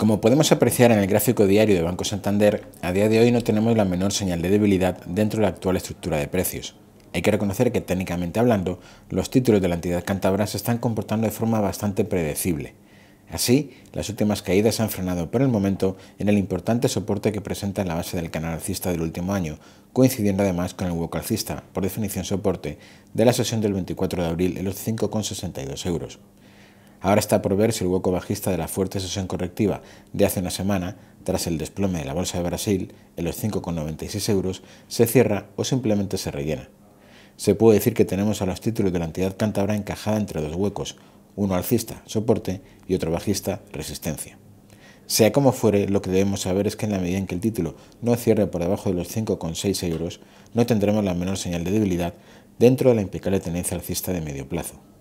Como podemos apreciar en el gráfico diario de Banco Santander, a día de hoy no tenemos la menor señal de debilidad dentro de la actual estructura de precios. Hay que reconocer que técnicamente hablando, los títulos de la entidad cántabra se están comportando de forma bastante predecible. Así, las últimas caídas se han frenado por el momento en el importante soporte que presenta la base del canal alcista del último año, coincidiendo además con el hueco alcista, por definición soporte, de la sesión del 24 de abril en los 5,62 euros. Ahora está por ver si el hueco bajista de la fuerte sesión correctiva de hace una semana, tras el desplome de la Bolsa de Brasil en los 5,96 euros, se cierra o simplemente se rellena. Se puede decir que tenemos a los títulos de la entidad cántabra encajada entre dos huecos, uno alcista, soporte, y otro bajista, resistencia. Sea como fuere, lo que debemos saber es que en la medida en que el título no cierre por debajo de los 5,6 euros, no tendremos la menor señal de debilidad dentro de la impecable tendencia alcista de medio plazo.